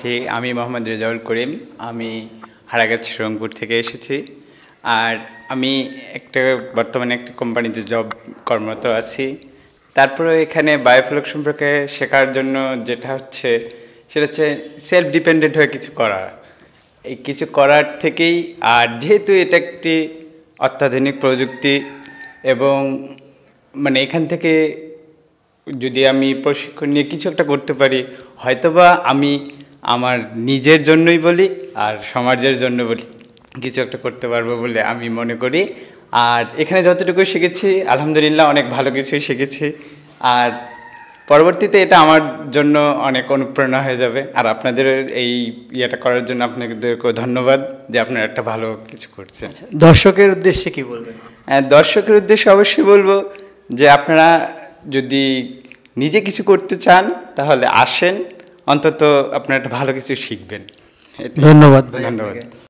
জি আমি মোহাম্মদ রেজাউল করিম আমি হারাগাছ রংপুর থেকে এসেছি আর আমি একটা বর্তমানে একটা কোম্পানিতে জব কর্মরত আছি তারপরে এখানে বায়োফ্লক সম্পর্কে শেখার জন্য যেটা হচ্ছে সেটা হচ্ছে সেলফ ডিপেন্ডেন্ট হয়ে কিছু করা এই কিছু করার থেকেই আর যেহেতু এটা একটি অত্যাধুনিক প্রযুক্তি এবং মানে এখান থেকে যদি আমি প্রশিক্ষণ নিয়ে কিছু একটা করতে পারি হয়তোবা আমি আমার নিজের জন্যই বলি আর সমাজের জন্য বলি কিছু একটা করতে পারবো বলে আমি মনে করি আর এখানে যতটুকু শিখেছি আলহামদুলিল্লাহ অনেক ভালো কিছুই শিখেছি আর পরবর্তীতে এটা আমার জন্য অনেক অনুপ্রেরণা হয়ে যাবে আর আপনাদের এই ইয়েটা করার জন্য আপনাদেরকেও ধন্যবাদ যে আপনারা একটা ভালো কিছু করছেন আচ্ছা, দর্শকের উদ্দেশ্যে কি বলবেন হ্যাঁ, দর্শকের উদ্দেশ্যে অবশ্যই বলবো যে আপনারা যদি নিজে কিছু করতে চান তাহলে আসেন অন্তত আপনার ভালো কিছু শিখবেন ধন্যবাদ ধন্যবাদ